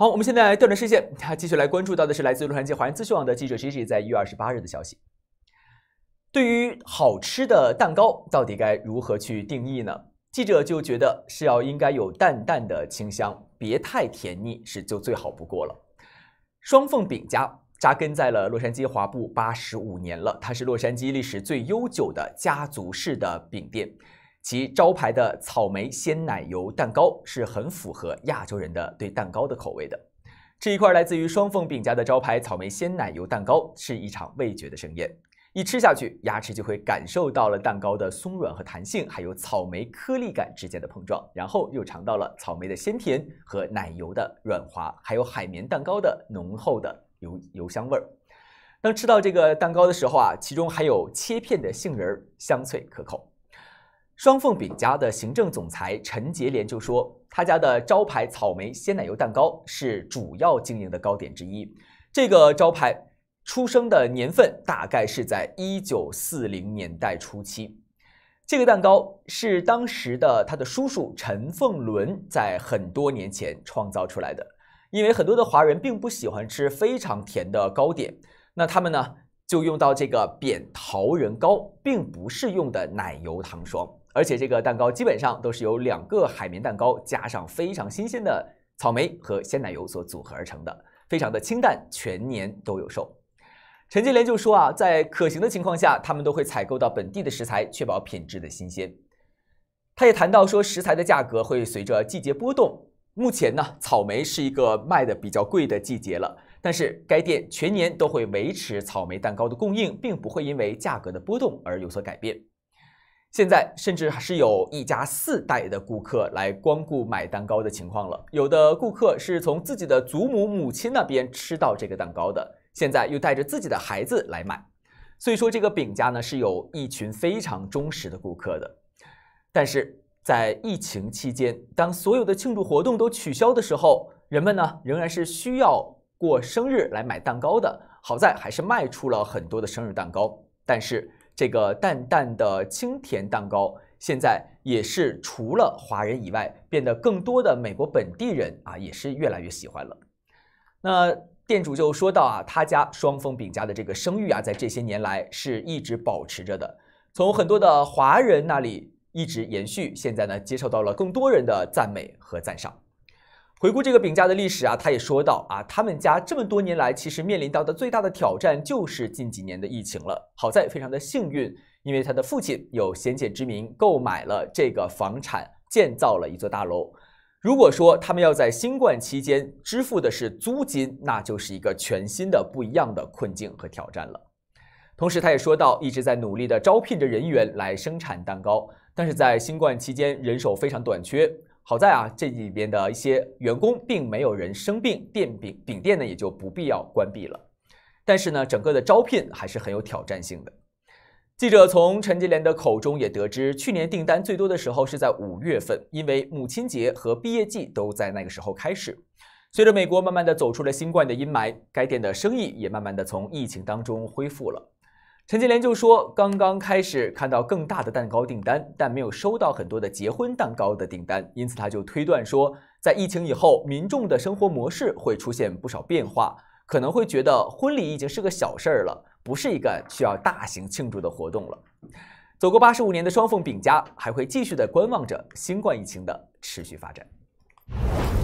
好，我们现在调转视线，他 继续来关注到的是来自洛杉矶华人资讯网的记者 Gigi 在一月二十八日的消息。对于好吃的蛋糕，到底该如何去定义呢？记者就觉得是要应该有淡淡的清香，别太甜腻是就最好不过了。双凤饼家扎根在了洛杉矶华埠八十五年了，它是洛杉矶历史最悠久的家族式的饼店。其招牌的草莓鲜奶油蛋糕是很符合亚洲人的对蛋糕的口味的。这一块来自于双凤饼家的招牌草莓鲜奶油蛋糕是一场味觉的盛宴。一吃下去，牙齿就会感受到了蛋糕的松软和弹性，还有草莓颗粒感之间的碰撞，然后又尝到了草莓的鲜甜和奶油的软滑，还有海绵蛋糕的浓厚的油油香味儿。当吃到这个蛋糕的时候啊，其中还有切片的杏仁儿，香脆可口。双凤饼家的行政总裁陈杰莲就说，他家的招牌草莓鲜奶油蛋糕是主要经营的糕点之一。这个招牌出生的年份大概是在一九四零年代初期。这个蛋糕是当时的他的叔叔陈凤伦在很多年前创造出来的。因为很多的华人并不喜欢吃非常甜的糕点，那他们呢就用到这个扁桃仁糕，并不是用的奶油糖霜。而且这个蛋糕基本上都是由两个海绵蛋糕加上非常新鲜的草莓和鲜奶油所组合而成的，非常的清淡，全年都有售。陈金莲就说啊，在可行的情况下，他们都会采购到本地的食材，确保品质的新鲜。他也谈到说，食材的价格会随着季节波动。目前呢，草莓是一个卖的比较贵的季节了，但是该店全年都会维持草莓蛋糕的供应，并不会因为价格的波动而有所改变。现在甚至还是有一家四代的顾客来光顾买蛋糕的情况了。有的顾客是从自己的祖母、母亲那边吃到这个蛋糕的，现在又带着自己的孩子来买。所以说，这个饼家呢是有一群非常忠实的顾客的。但是在疫情期间，当所有的庆祝活动都取消的时候，人们呢仍然是需要过生日来买蛋糕的。好在还是卖出了很多的生日蛋糕，但是。这个淡淡的清甜蛋糕，现在也是除了华人以外，变得更多的美国本地人啊，也是越来越喜欢了。那店主就说到啊，他家双峰饼家的这个声誉啊，在这些年来是一直保持着的，从很多的华人那里一直延续，现在呢，接受到了更多人的赞美和赞赏。回顾这个饼家的历史啊，他也说到啊，他们家这么多年来其实面临到的最大的挑战就是近几年的疫情了。好在非常的幸运，因为他的父亲有先见之明，购买了这个房产，建造了一座大楼。如果说他们要在新冠期间支付的是租金，那就是一个全新的、不一样的困境和挑战了。同时，他也说到一直在努力的招聘着人员来生产蛋糕，但是在新冠期间人手非常短缺。好在啊，这里边的一些员工并没有人生病，店饼饼店呢也就不必要关闭了。但是呢，整个的招聘还是很有挑战性的。记者从陈杰莲的口中也得知，去年订单最多的时候是在五月份，因为母亲节和毕业季都在那个时候开始。随着美国慢慢的走出了新冠的阴霾，该店的生意也慢慢的从疫情当中恢复了。陈金莲就说：“刚刚开始看到更大的蛋糕订单，但没有收到很多的结婚蛋糕的订单。因此，他就推断说，在疫情以后，民众的生活模式会出现不少变化，可能会觉得婚礼已经是个小事儿了，不是一个需要大型庆祝的活动了。”走过八十五年的双凤饼家，还会继续的观望着新冠疫情的持续发展。